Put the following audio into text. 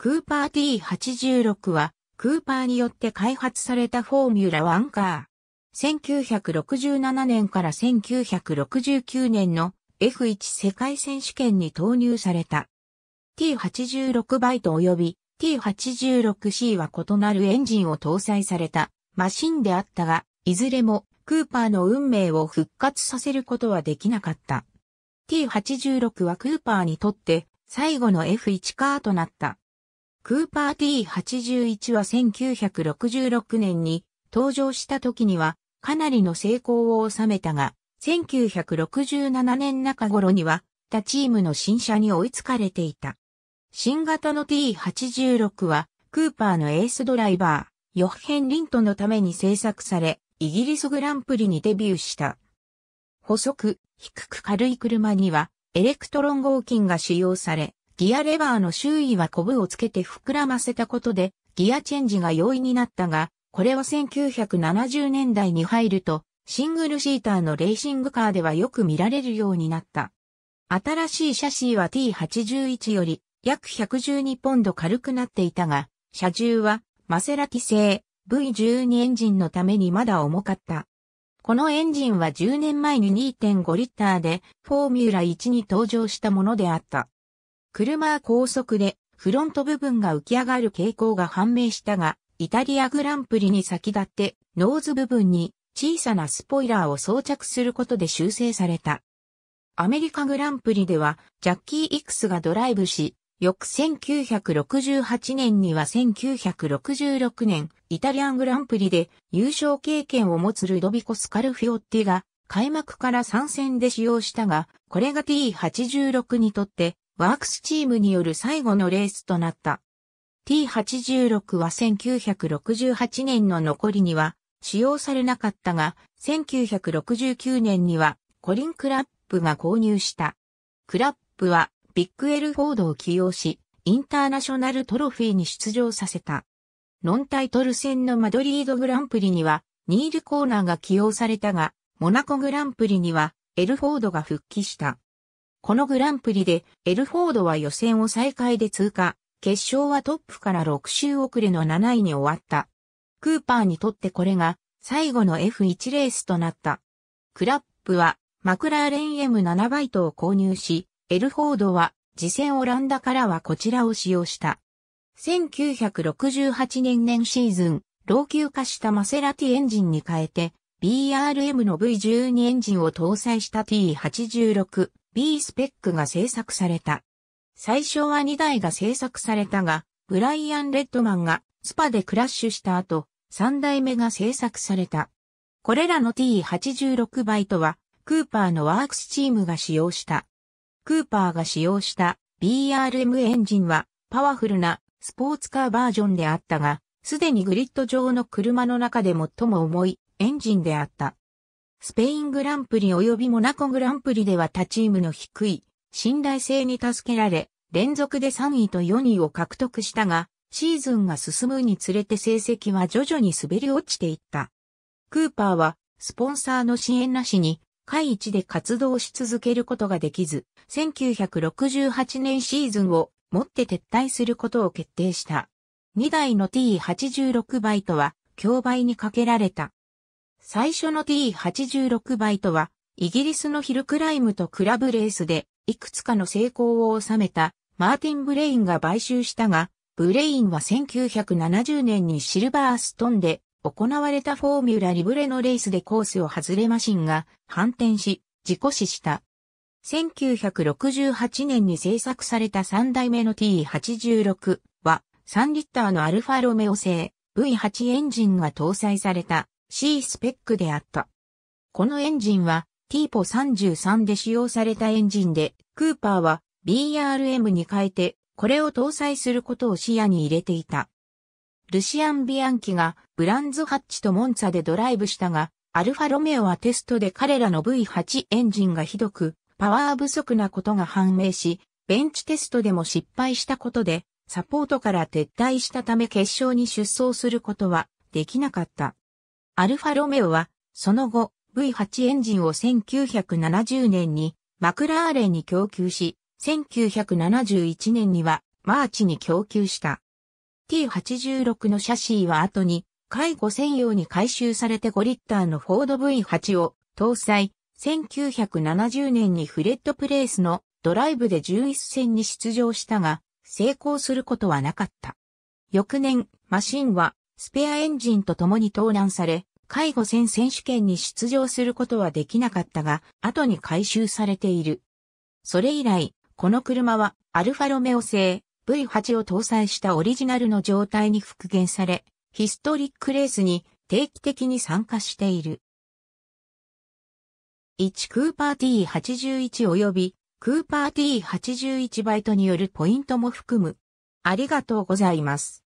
クーパー T86 は、クーパーによって開発されたフォーミュラワンカー。1967年から1969年の F1 世界選手権に投入された。T86 バイト及び T86C は異なるエンジンを搭載されたマシンであったが、いずれもクーパーの運命を復活させることはできなかった。T86 はクーパーにとって最後の F1 カーとなった。クーパー T81 は1966年に登場した時にはかなりの成功を収めたが、1967年中頃には他チームの新車に追いつかれていた。新型の T86 はクーパーのエースドライバー、ヨッヘン・リントのために製作され、イギリスグランプリにデビューした。細く、低く軽い車にはエレクトロン合金が使用され、ギアレバーの周囲はコブをつけて膨らませたことで、ギアチェンジが容易になったが、これは1970年代に入ると、シングルシーターのレーシングカーではよく見られるようになった。新しいシャシーは T81 より約112ポンド軽くなっていたが、車重はマセラティ製 V12 エンジンのためにまだ重かった。このエンジンは10年前に2.5リッターでフォーミュラ1に登場したものであった。車は高速でフロント部分が浮き上がる傾向が判明したが、イタリアグランプリに先立ってノーズ部分に小さなスポイラーを装着することで修正された。アメリカグランプリではジャッキー・イクスがドライブし、翌1968年には1966年イタリアングランプリで優勝経験を持つルドビコ・スカルフィオッティが開幕から参戦で使用したが、これが T86 にとってワークスチームによる最後のレースとなった。T86 は1968年の残りには使用されなかったが、1969年にはコリン・クラップが購入した。クラップはビッグエルフォードを起用し、インターナショナルトロフィーに出場させた。ノンタイトル戦のマドリードグランプリには、ニール・コーナーが起用されたが、モナコグランプリには、エルフォードが復帰した。このグランプリで、エルフォードは予選を再開で通過、決勝はトップから6周遅れの7位に終わった。クーパーにとってこれが、最後の F1 レースとなった。クラップは、マクラーレン M7 バイトを購入し、エルフォードは、次戦オランダからはこちらを使用した。1968年年シーズン、老朽化したマセラティエンジンに変えて、BRM の V12 エンジンを搭載した T86、B スペックが制作された。最初は2台が制作されたが、ブライアン・レッドマンがスパでクラッシュした後、3台目が制作された。これらの T86 バイトは、クーパーのワークスチームが使用した。クーパーが使用した BRM エンジンは、パワフルなスポーツカーバージョンであったが、すでにグリッド上の車の中で最も重いエンジンであった。スペイングランプリ及びモナコグランプリでは他チームの低い信頼性に助けられ、連続で3位と4位を獲得したが、シーズンが進むにつれて成績は徐々に滑り落ちていった。クーパーは、スポンサーの支援なしに、会一で活動し続けることができず、1968年シーズンをもって撤退することを決定した。2台の T86 バイトは、競売にかけられた。最初の T86 バイトは、イギリスのヒルクライムとクラブレースで、いくつかの成功を収めた、マーティン・ブレインが買収したが、ブレインは1970年にシルバーストンで行われたフォーミュラリブレのレースでコースを外れマシンが反転し、事故死した。1968年に製作された3代目の T86 は3リッターのアルファロメオ製 V8 エンジンが搭載された C スペックであった。このエンジンは t ポ33で使用されたエンジンで、クーパーは BRM に変えて、これを搭載することを視野に入れていた。ルシアン・ビアンキがブランズハッチとモンツァでドライブしたが、アルファロメオはテストで彼らの V8 エンジンがひどく、パワー不足なことが判明し、ベンチテストでも失敗したことで、サポートから撤退したため決勝に出走することはできなかった。アルファロメオは、その後、V8 エンジンを1970年にマクラーレンに供給し、1971年にはマーチに供給した。T86 のシャシーは後に、介護専用に回収されて5リッターのフォード V8 を搭載、1970年にフレッドプレイスのドライブで11戦に出場したが、成功することはなかった。翌年、マシンはスペアエンジンと共に盗難され、介護戦選手権に出場することはできなかったが、後に回収されている。それ以来、この車はアルファロメオ製 V8 を搭載したオリジナルの状態に復元され、ヒストリックレースに定期的に参加している。1クーパー T81 及びクーパー T81 バイトによるポイントも含む。ありがとうございます。